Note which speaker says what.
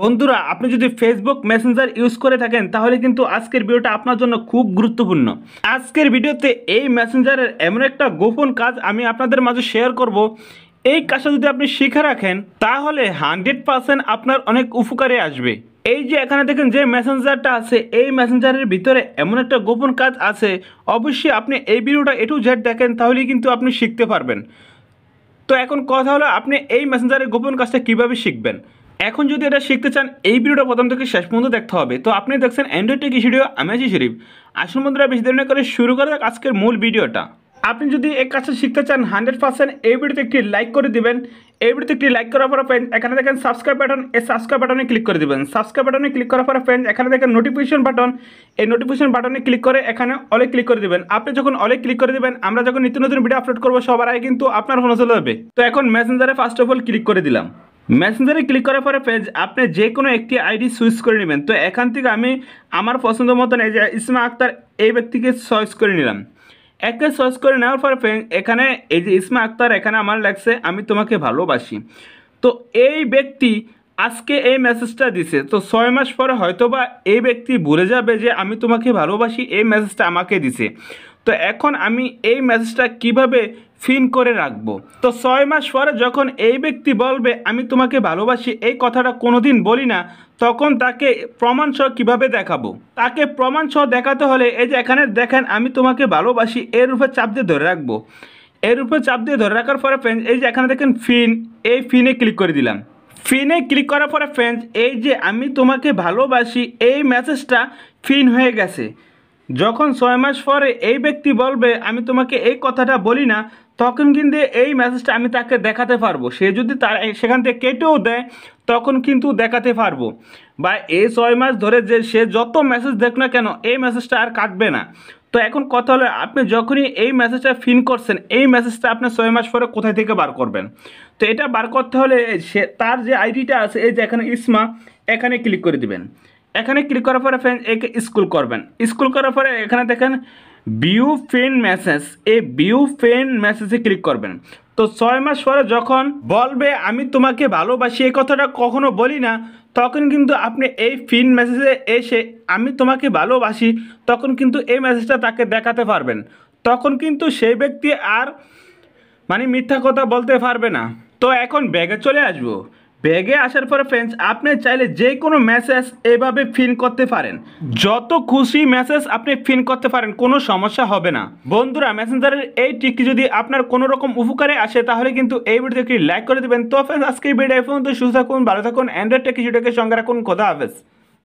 Speaker 1: বন্ধুরা আপনি যদি ফেসবুক মেসেঞ্জার ইউজ করে থাকেন তাহলে কিন্তু আজকের ভিডিওটা আপনার জন্য খুব গুরুত্বপূর্ণ আজকের ভিডিওতে এই মেসেঞ্জারের এমন একটা গোপন কাজ আমি আপনাদের মাঝে শেয়ার করব এই কাজটা যদি আপনি শিখে রাখেন তাহলে হান্ড্রেড পারসেন্ট আপনার অনেক উপকারে আসবে এই যে এখানে দেখেন যে মেসেঞ্জারটা আছে এই মেসেঞ্জারের ভিতরে এমন একটা গোপন কাজ আছে অবশ্যই আপনি এই ভিডিওটা একটু জেড দেখেন তাহলেই কিন্তু আপনি শিখতে পারবেন তো এখন কথা হলো আপনি এই মেসেঞ্জারের গোপন কাজটা কিভাবে শিখবেন এখন যদি এটা শিখতে চান এই ভিডিওটা প্রথম থেকে শেষ পর্যন্ত দেখতে হবে তো আপনি দেখছেন অ্যান্ড্রয়েড টেক ভিডিও আমি আছি শরীফ আসল বন্ধুরা বেশি দেরি না করে শুরু করে আজকের মূল ভিডিওটা আপনি যদি এই কাজটা শিখতে চান হান্ড্রেড পার্সেন্ট এই ভিডিওতে একটি লাইক করে দিবেন এই ভিডিওতে একটি লাইক করার পর ফ্রেন্ড এখানে দেখেন সাবস্ক্রাইব বাটন এই সাবস্ক্রাইব বাটনে ক্লিক করে দিবেন সাবস্ক্রাইব বাটনে ক্লিক করার পর ফ্রেন্ড এখানে দেখেন নোটিফিকেশন বাটন এই নোটিফিকেশন বাটনে ক্লিক করে এখানে অলে ক্লিক করে দিবেন আপনি যখন অলে ক্লিক করে দিবেন আমরা যখন নিত্য নতুন ভিডিও আপলোড করবো সবার আগে কিন্তু আপনার ফোন চলে যাবে তো এখন মেসেঞ্জারে ফার্স্ট অফ অল ক্লিক করে দিলাম মেসেঞ্জারে ক্লিক করার পরে পেজ আপনি যে কোনো একটি আইডি সুইচ করে নেবেন তো এখান থেকে আমি আমার পছন্দ মতন এই যে ইসমা আক্তার এই ব্যক্তিকে সয়েস করে নিলাম একে সয়েস করে নেওয়ার পরে এখানে এই যে ইসমা আক্তার এখানে আমার লাগছে আমি তোমাকে ভালোবাসি তো এই ব্যক্তি আজকে এই মেসেজটা দিছে তো ছয় মাস পরে হয়তোবা এই ব্যক্তি ভুলে যাবে যে আমি তোমাকে ভালোবাসি এই মেসেজটা আমাকে দিছে তো এখন আমি এই মেসেজটা কিভাবে ফিন করে রাখব তো ছয় মাস পরে যখন এই ব্যক্তি বলবে আমি তোমাকে ভালোবাসি এই কথাটা কোনোদিন বলি না তখন তাকে প্রমাণসহ কিভাবে দেখাবো তাকে প্রমাণসহ দেখাতে হলে এই যে এখানে দেখেন আমি তোমাকে ভালোবাসি এর উপর চাপ দিয়ে ধরে রাখবো এর উপর চাপ দিয়ে ধরে রাখার পরে এই যে এখানে দেখেন ফিন এই ফিনে ক্লিক করে দিলাম ফিনে ক্লিক করার পরে ফ্রেন্ডস এই যে আমি তোমাকে ভালোবাসি এই মেসেজটা ফিন হয়ে গেছে যখন ছয় মাস পরে এই ব্যক্তি বলবে আমি তোমাকে এই কথাটা বলি না তখন কিন্তু এই মেসেজটা আমি তাকে দেখাতে পারবো সে যদি তার সেখান থেকে কেটেও দেয় তখন কিন্তু দেখাতে পারবো বা এই ছয় মাস ধরে যে সে যত মেসেজ দেখ না কেন এই মেসেজটা আর কাটবে না তো এখন কথা হলো আপনি যখনই এই মেসেজটা ফিন করছেন এই মেসেজটা আপনি ছয় মাস পরে কোথায় থেকে বার করবেন তো এটা বার করতে হলে সে তার যে আইডিটা আছে এই যে এখানে ইসমা এখানে ক্লিক করে দিবেন এখানে ক্লিক করার পরে ফ্রেন্ড একে স্কুল করবেন স্কুল করার পরে এখানে দেখেন বিউ ফেন মেসেজ এই বিউ ফেন মেসেজে ক্লিক করবেন তো ছয় মাস পরে যখন বলবে আমি তোমাকে ভালোবাসি এই কথাটা কখনো বলি না তখন কিন্তু আপনি এই ফিন মেসেজে এসে আমি তোমাকে ভালোবাসি তখন কিন্তু এই মেসেজটা তাকে দেখাতে পারবেন তখন কিন্তু সেই ব্যক্তি আর মানে মিথ্যা কথা বলতে পারবে না তো এখন ব্যাগে চলে আসবো ব্যাগে আসার পরে ফ্রেন্ডস আপনি চাইলে যে কোনো মেসেজ এভাবে ফিন করতে পারেন যত খুশি মেসেজ আপনি ফিন করতে পারেন কোনো সমস্যা হবে না বন্ধুরা মেসেঞ্জারের এই টিকি যদি আপনার কোনো রকম উপকারে আসে তাহলে কিন্তু এই ভিডিও একটি লাইক করে দেবেন তো ফ্রেন্ডস আজকে ভিডিও ফোন তো সুস্থ থাকুন ভালো থাকুন অ্যান্ড্রয়েডটা কিছুটাকে সঙ্গে রাখুন কথা হাফেজ